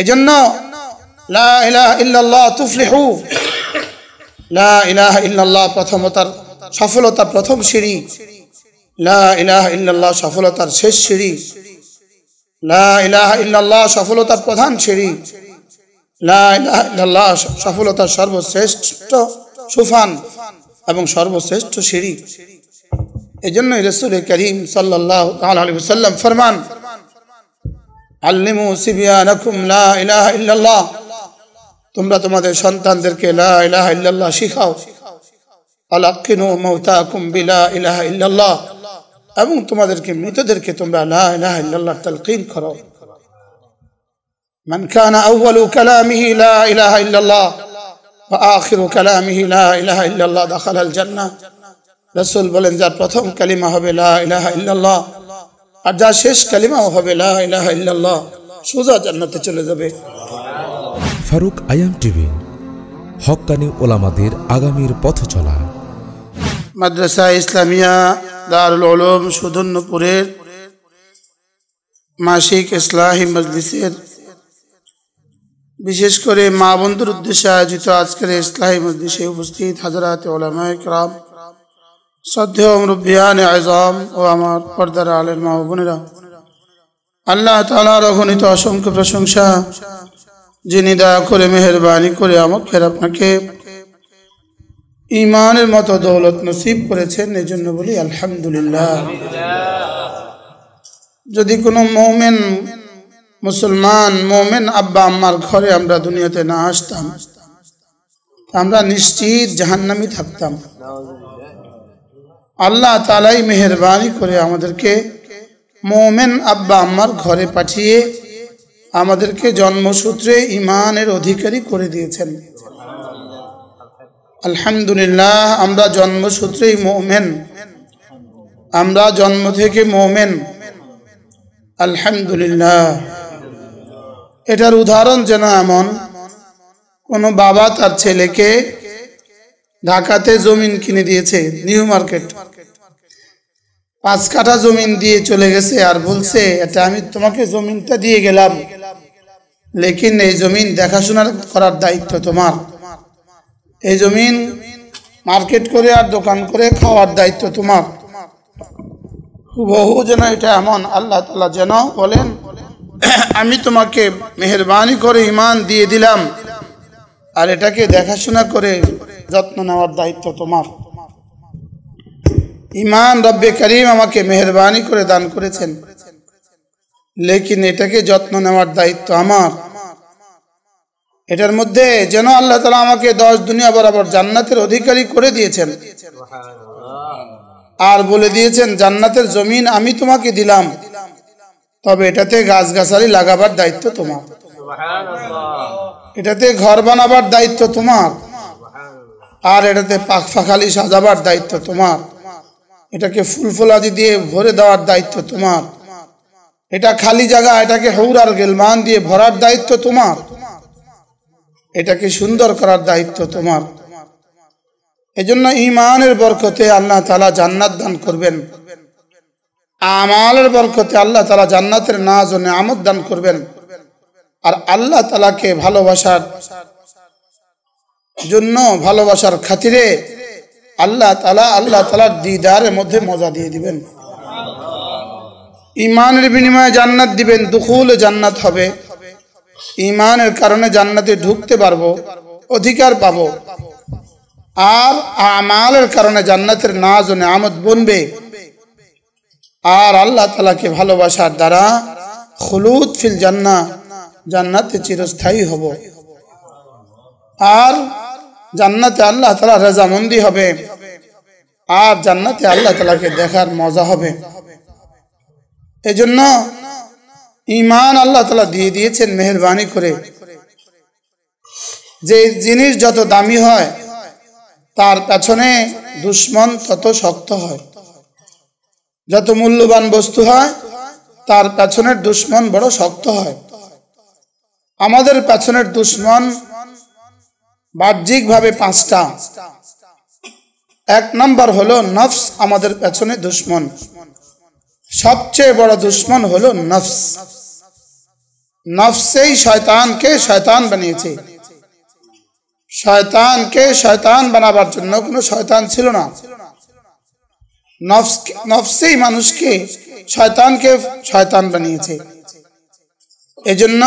এজন্য লা তুফলিহু লা প্রথমতার সফলতা প্রথম সিঁড়ি লা ইলাহা সফলতার শেষ সিঁড়ি লা ইলাহা সফলতার প্রধান সিঁড়ি লা সফলতার সর্বশ্রেষ্ঠ সুফান এবং সর্বশ্রেষ্ঠ সিঁড়ি জন্যই রসুল করিম সাল্লাহ আলী ফরমান علموا سبيانكم لا إله إلا الله تمرا تمہدے شنطان در کے لا إله إلا الله شخاؤ علقنوا موتاكم بلا إله إلا الله أمون تمہدر کے ميتو در کے تمرا لا إله إلا الله تلقين کرو من كان أول كلامه لا إله إلا الله وآخر كلامه لا إله إلا الله دخل الجنة رسول بلنزار پرثم كلمة بلا لا إله إلا الله আর যা শেষ কালিমা হবে সোজা জান্নাতে চলে যাবে ফারুক আয়াম টিভি হকানি ওলামাদের আগামীর পথ চলা মাদ্রাসা ইসলামিয়া দারুল আলম সুধন্যপুরের মাসিক ইসলাহী মজলিসের বিশেষ করে মা বন্ধুর উদ্দেশ্যে আয়োজিত আজকের ইসলাহী মজলিসে উপস্থিত হাজারাতে ওলামায় ক্রাম আল্লাহ অসংখ্য প্রশংসা যিনি দয়া করে করে আমাকে ইমানের মতো দৌলত নসিব করেছেন এই জন্য বলি আলহামদুলিল্লাহ যদি কোনো মৌমেন মুসলমান মোমেন আব্বা আম্মার ঘরে আমরা দুনিয়াতে না আসতাম আমরা নিশ্চিত জাহান্নামি থাকতাম আল্লাহ তালাই মেহরবানি করে আমাদেরকে মোমেন আব্বা আম্মার ঘরে পাঠিয়ে আমাদেরকে জন্মসূত্রে ইমানের অধিকারী করে দিয়েছেন আলহামদুলিল্লাহ আমরা জন্মসূত্রেই মোমেন আমরা জন্ম থেকে মোমেন আলহামদুলিল্লাহ এটার উদাহরণ যেন এমন কোনো বাবা তার ছেলেকে ঢাকাতে জমিন কিনে দিয়েছে নিউ মার্কেট পাঁচ কাঠা জমিন দিয়ে চলে গেছে আর বলছে এটা আমি তোমাকে জমিনটা দিয়ে গেলাম লেকিন এই জমিন দেখাশোনা করার দায়িত্ব তোমার এই জমিন মার্কেট করে আর দোকান করে খাওয়ার দায়িত্ব তোমার বহু যেন এটা এমন আল্লাহ তালা যেন বলেন আমি তোমাকে মেহরবানি করে ইমান দিয়ে দিলাম আর এটাকে দেখাশোনা করে যত্ন নেওয়ার দায়িত্ব তোমার ইমান রব্বে করিম আমাকে মেহরবানি করে দান করেছেন লেকিন এটাকে যত্ন নেওয়ার দায়িত্ব আমার এটার মধ্যে যেন আল্লাহ তালা আমাকে দশ দুনিয়া বরাবর জান্নাতের অধিকারী করে দিয়েছেন আর বলে দিয়েছেন জান্নাতের জমিন আমি তোমাকে দিলাম তবে এটাতে গাছগাছালি লাগাবার দায়িত্ব তোমার এটাতে ঘর বানাবার দায়িত্ব তোমার আর এটাতে পাক ফাঁকালি সাজাবার দায়িত্ব তোমার এটাকে ফুলফলাদি দিয়ে ভরে দেওয়ার দায়িত্ব তোমার এটা খালি জায়গা এটাকে হৌরার গেলমান দিয়ে ভরার দায়িত্ব তোমার এটাকে সুন্দর করার দায়িত্ব তোমার এজন্য ইমানের বরকতে আল্লাহ তালা জান্নাত দান করবেন আমালের বরকতে আল্লাহ তালা জান্নাতের না জন্য আমদ দান করবেন আর আল্লাহ তালাকে ভালোবাসার জন্য ভালোবাসার খাতিরে আল্লাহ তালা আল্লাহ তালার দিদারের মধ্যে মজা দিয়ে দিবেন ইমানের বিনিময়ে জান্নাত দিবেন দুকুল জান্নাত হবে ইমানের কারণে জান্নাতে ঢুকতে পারবো অধিকার পাব আর আমালের কারণে জান্নাতের নাজ ও আমদ বনবে আর আল্লাহ তালাকে ভালোবাসার দ্বারা হলুদ ফিল জান্না জান্নাতে চিরস্থায়ী হব আর জান্নাতে আল্লাহ তালা রেজামন্দি হবে আর জান্নাতে আল্লাহ তালাকে দেখার মজা হবে এই জন্য ইমান আল্লাহ তালা দিয়ে দিয়েছেন মেহরবানি করে যে জিনিস যত দামি হয় তার পেছনে দুশ্মন তত শক্ত হয় যত মূল্যবান বস্তু হয় তার পেছনের দুশ্মন বড় শক্ত হয় আমাদের পেছনের দুশ্মন বাহ্যিকভাবে পাঁচটা এক নাম্বার হলো নফস আমাদের পেছনে দুশ্মন সবচেয়ে বড় দুশ্মন হলো নফস নফসেই শয়তানকে শয়তান বানিয়েছে শয়তানকে শয়তান বানাবার জন্য কোনো শয়তান ছিল না নফসেই মানুষকে শয়তানকে শয়তান বানিয়েছে এজন্য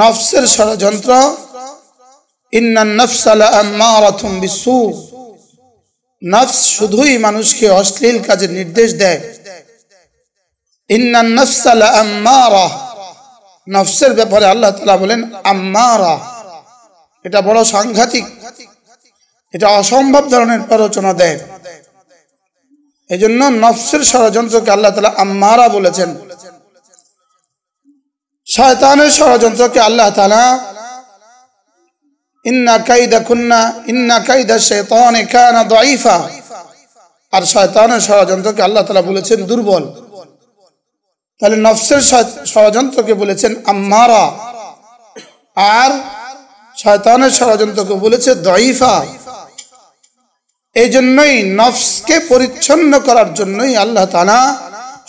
নফসের ষড়যন্ত্র ইন্না নফসালা আম্মা বিসু নফস শুধুই মানুষকে অশ্লীল কাজের নির্দেশ দেয় নফসের ব্যাপারে আল্লাহ তালা বলেন আম্মারা এটা বড় সাংঘাতিক এটা অসম্ভব ধরনের প্ররোচনা দেয় এই জন্য নফসের ষড়যন্ত্রকে আল্লাহ তালা আম্মারা বলেছেন শয়তানের ষড়যন্ত্রকে আল্লাহ তালা ইন্না কাইদা খুন্না ইন্না কাইদা শেতন কানা দাইফা আর শয়তানের ষড়যন্ত্রকে আল্লাহ তালা বলেছেন দুর্বল তাহলে নফসের ষড়যন্ত্রকে বলেছেন আম্মারা আর শয়তানের ষড়যন্ত্রকে বলেছে দইফা এই জন্যই নফসকে পরিচ্ছন্ন করার জন্যই আল্লাহ তালা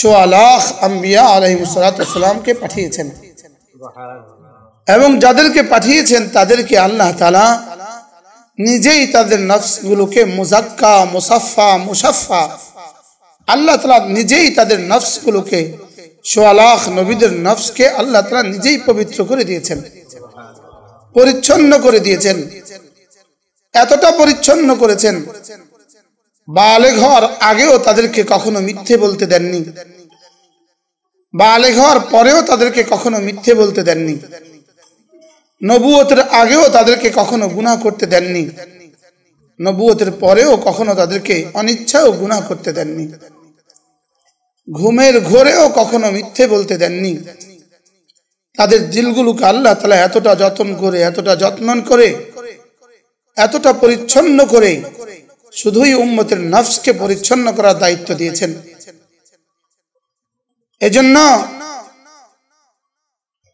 সোয়ালাহ আম্বিয়া আলহিমসালাতামকে পাঠিয়েছেন এবং যাদেরকে পাঠিয়েছেন তাদেরকে আল্লাহ তালা নিজেই তাদের নফসগুলোকে মুজাক্কা মুসাফা মুসাফা আল্লাহ তালা নিজেই তাদের নফসগুলোকে সোয়ালাখ নবীদের নফসকে আল্লাহ তালা নিজেই পবিত্র করে দিয়েছেন পরিচ্ছন্ন করে দিয়েছেন এতটা পরিচ্ছন্ন করেছেন বালে ঘর আগেও তাদেরকে কখনো মিথ্যে বলতে দেননি বালে ঘর পরেও তাদেরকে কখনো মিথ্যে বলতে দেননি নবুয়তের আগেও তাদেরকে কখনো গুণা করতে দেননি নবুয়তের পরেও কখনো তাদেরকে অনিচ্ছাও গুণা করতে দেননি ঘুমের ঘোরেও কখনো মিথ্যে বলতে দেননি তাদের দিলগুলোকে আল্লাহ তালা এতটা যত্ন করে এতটা যত্ন করে এতটা পরিচ্ছন্ন করে শুধুই উম্মতের নফসকে পরিচ্ছন্ন করার দায়িত্ব দিয়েছেন এজন্য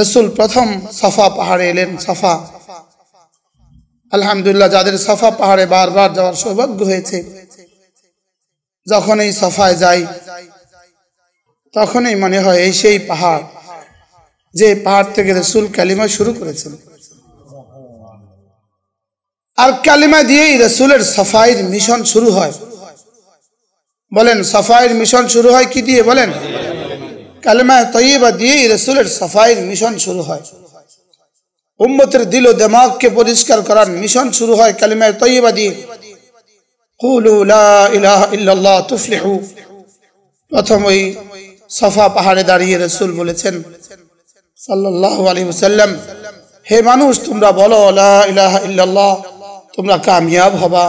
রসুল প্রথম সাফা পাহাড়ে এলেন সাফা আলহামদুলিল্লাহ যাদের সাফা পাহাড়ে বারবার যাওয়ার সৌভাগ্য হয়েছে যখন এই সাফায় যাই তখনই মনে হয় এই সেই পাহাড় যে পাহাড় থেকে রসুল কালিমা শুরু করেছেন আর কালিমা দিয়েই রসুলের সাফাইয়ের মিশন শুরু হয় বলেন সাফাইয়ের মিশন শুরু হয় কি দিয়ে বলেন কালেমায় তৈবা দিয়েই রসুলের সাফাইয়ের মিশন শুরু হয় উম্মতের দিল ও দেমাগকে পরিষ্কার করার মিশন শুরু হয় কালিমায় তৈবা দিয়ে তুফলিহু প্রথম ওই সফা পাহাড়ে দাঁড়িয়ে রসুল বলেছেন সাল্লাহ হে মানুষ তোমরা বলো ইলাহা ইল্লাল্লাহ তোমরা কামিয়াব হবা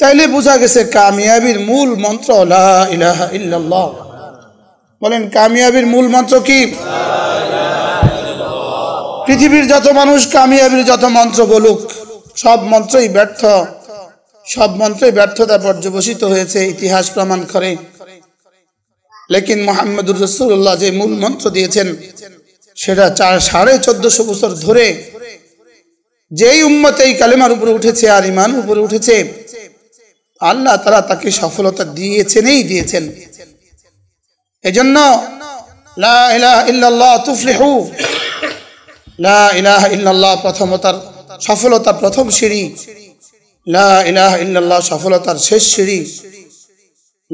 তাইলে বোঝা গেছে কামিয়াবির মূল মন্ত্র ইলাহা ইল্লাল্লাহ বলেন কামিয়াবির মূল মন্ত্র কি পৃথিবীর যত মানুষ কামিয়াবির যত মন্ত্র বলুক সব মন্ত্রই ব্যর্থ সব মন্ত্রই ব্যর্থতা পর্যবসিত হয়েছে ইতিহাস প্রমাণ করে লেকিন মোহাম্মদুর রসুল্লাহ যে মূল মন্ত্র দিয়েছেন সেটা চার সাড়ে চোদ্দশো বছর ধরে যেই উম্মত এই কালেমার উপরে উঠেছে আর ইমান উপরে উঠেছে আল্লাহ তারা তাকে সফলতা দিয়েছেনই দিয়েছেন এজন্য তুফলিহু লা ইলাহা প্রথমতার সফলতা প্রথম সিঁড়ি লা ইলাহা সফলতার শেষ সিঁড়ি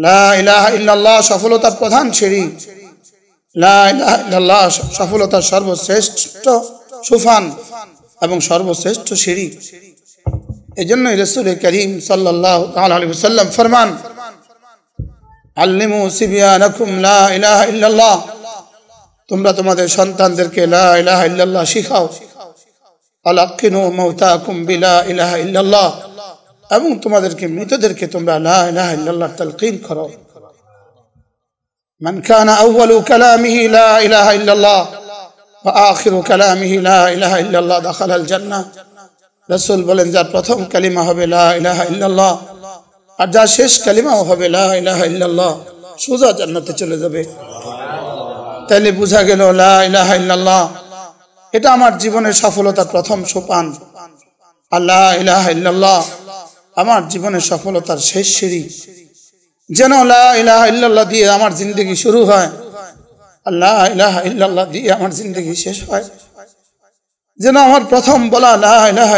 লা ইলাহা সফলতার প্রধান সিঁড়ি লা সফলতার সর্বশ্রেষ্ঠ সুফান এবং সর্বশ্রেষ্ঠ সিঁড়ি এজন্য রসুল করিম সাল্লাহ ফরমান علموا سبيانكم لا إله إلا الله تمرا تمرا شنطان درك لا إله إلا الله شيخاو ألقنوا موتاكم بلا إله إلا الله أمون تمرا درك ميت درك تمرا لا إله إلا الله تلقين كرو من كان أول كلامه لا إله إلا الله وآخر كلامه لا إله إلا الله دخل الجنة رسول بلنجر پرثم كلمة بلا إله إلا الله আর যা শেষ কালিমা হবে লাহ সোজা জান্নাতে চলে যাবে তাইলে বোঝা গেল লাহ এটা আমার জীবনের সফলতার প্রথম সোপান আল্লাহ ইলাহ আমার জীবনের সফলতার শেষ সিঁড়ি যেন ইলাহ দিয়ে আমার জিন্দগি শুরু হয় আল্লাহ ইলাহ ইল্লাল্লাহ দিয়ে আমার জিন্দগি শেষ হয় যেন আমার প্রথম বলা লাহ ইলাহ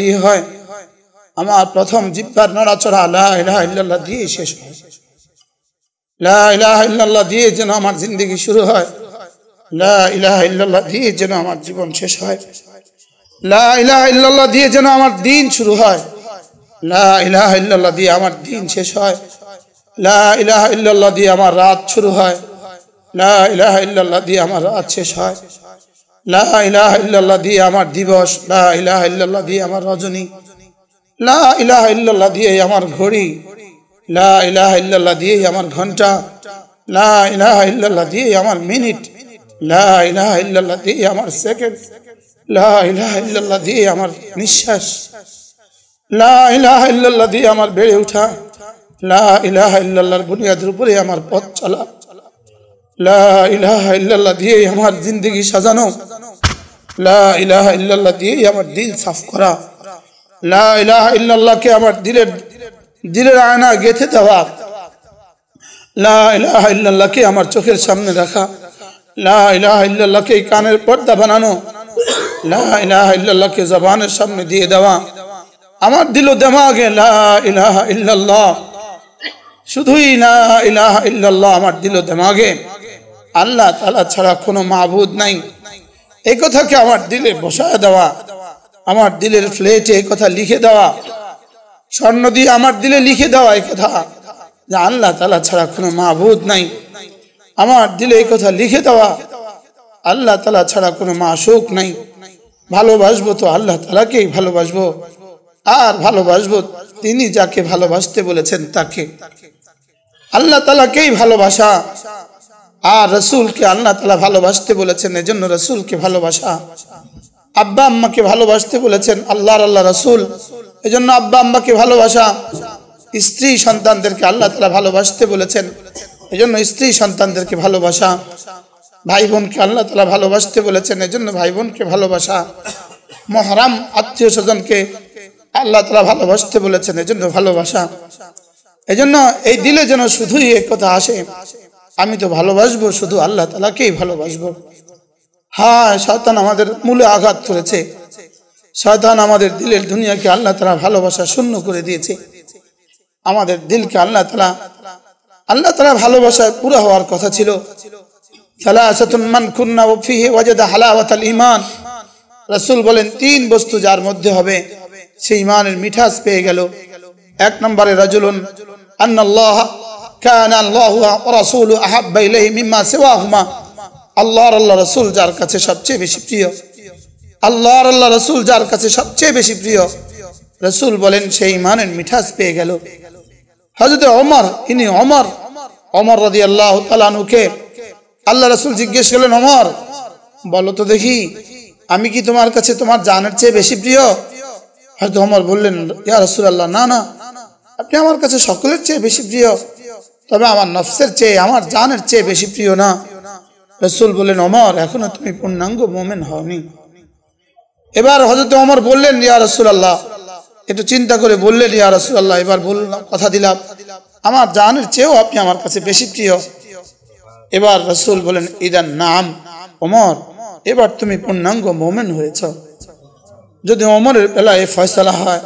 দিয়ে হয় আমার প্রথম জিব্বার নড়াচড়া লাহ দিয়ে শেষ হয় লাহ দিয়ে যেন আমার জিন্দগি শুরু হয় লাহ দিয়ে যেন আমার জীবন শেষ হয় লাহ দিয়ে যেন আমার দিন শুরু হয় লাহ দিয়ে আমার দিন শেষ হয় লাহ দিয়ে আমার রাত শুরু হয় লাহ দিয়ে আমার রাত শেষ হয় লাহ দিয়ে আমার দিবস লাহ দিয়ে আমার রজনী লা ইলাহা দিয়ে দিয়েই আমার ঘড়ি লা ইলাহা ইল্লাল্লাহ দিয়েই আমার ঘন্টা লা ইলাহা ইল্লাল্লাহ দিয়েই আমার মিনিট লা ইলাহা ইল্লাল্লাহ দিয়েই আমার সেকেন্ড লা ইলাহা ইল্লাল্লাহ দিয়েই আমার নিঃশ্বাস লা ইলাহা ইল্লাল্লাহ দিয়ে আমার বেড়ে উঠা লা ইলাহা ইল্লাল্লাহর বুনিয়াদের উপরে আমার পথ চলা লা ইলাহা ইল্লাল্লাহ দিয়েই আমার জিন্দগি সাজানো লা ইলাহা ইল্লাল্লাহ দিয়েই আমার দিল সাফ করা লাহ আমার দিলের দিলের আয়না গেথে দেওয়া লাহ আমার চোখের সামনে রাখা লাহ কানের পর্দা বানানো লাহ জবানের সামনে দিয়ে দেওয়া আমার দিল দেমাগে লাহ শুধুই লাহ ইল্লাহ আমার দিল দেমাগে আল্লাহ তালা ছাড়া কোনো মাহবুদ নাই এই কথাকে আমার দিলে বসায় দেওয়া আমার দিলের ফ্লেটে কথা লিখে দেওয়া স্বর্ণ দিয়ে আমার দিলে লিখে দেওয়া এই কথা যে আল্লাহ তালা ছাড়া কোনো মাহবুদ নাই আমার দিলে এই কথা লিখে দেওয়া আল্লাহ তালা ছাড়া কোনো মাসুক নাই ভালোবাসবো তো আল্লাহ তালাকেই ভালোবাসবো আর ভালোবাসবো তিনি যাকে ভালোবাসতে বলেছেন তাকে আল্লাহ তালাকেই ভালোবাসা আর রসুলকে আল্লাহ তালা ভালোবাসতে বলেছেন এজন্য রসুলকে ভালোবাসা আব্বা আম্মাকে ভালোবাসতে বলেছেন আল্লাহর আল্লাহ রসুল জন্য আব্বা আম্মাকে ভালোবাসা স্ত্রী সন্তানদেরকে আল্লাহ তালা ভালোবাসতে বলেছেন এই জন্য স্ত্রী সন্তানদেরকে ভালোবাসা ভাই বোনকে আল্লাহ তালা ভালোবাসতে বলেছেন এই জন্য ভাই বোনকে ভালোবাসা মহারাম আত্মীয় স্বজনকে আল্লাহ তালা ভালোবাসতে বলেছেন এই জন্য ভালোবাসা এই জন্য এই দিলে যেন শুধুই এক কথা আসে আমি তো ভালোবাসবো শুধু আল্লাহ তালাকেই ভালোবাসবো হায় শয়তান আমাদের মূলে আঘাত করেছে শয়তান আমাদের দিলের দুনিয়াকে আল্লাহ তালা ভালোবাসা শূন্য করে দিয়েছে আমাদের দিলকে আল্লাহ তালা আল্লাহ তালা ভালোবাসায় পুরো হওয়ার কথা ছিল বলেন তিন বস্তু যার মধ্যে হবে সেই ইমানের মিঠাস পেয়ে গেল এক নম্বরে রাজুলন আল্লাহ আহাব্বা ইলাইহি মিম্মা সিওয়াহুমা আল্লাহর আল্লাহ রসুল যার কাছে সবচেয়ে বেশি প্রিয় আল্লাহর আল্লাহ রসুল যার কাছে সবচেয়ে বেশি প্রিয় রসুল বলেন সেই ইমানের মিঠাস পেয়ে গেল হজরত অমর ইনি অমর অমর রাজি আল্লাহ তালুকে আল্লাহ রসুল জিজ্ঞেস করলেন অমর বলো তো দেখি আমি কি তোমার কাছে তোমার জানের চেয়ে বেশি প্রিয় হয়তো অমর বললেন ইয়া রসুল আল্লাহ না না আপনি আমার কাছে সকলের চেয়ে বেশি প্রিয় তবে আমার নফসের চেয়ে আমার জানের চেয়ে বেশি প্রিয় না রসুল বললেন অমর এখনো তুমি পূর্ণাঙ্গ মোমেন হওনি এবার হজরত অমর বললেন ইয়া রসুল আল্লাহ একটু চিন্তা করে বললেন ইয়া রসুল আল্লাহ এবার বললাম কথা দিলাম আমার জানের চেয়েও আপনি আমার কাছে বেশি প্রিয় এবার রসুল বলেন ইদান নাম অমর এবার তুমি পূর্ণাঙ্গ মোমেন হয়েছ যদি অমরের বেলায় ফয়সলা হয়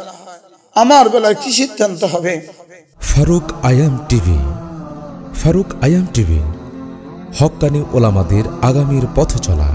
আমার বেলায় কি সিদ্ধান্ত হবে ফারুক আয়াম টিভি ফারুক আয়াম টিভি হক্কানি ওলামাদের আগামীর পথ চলা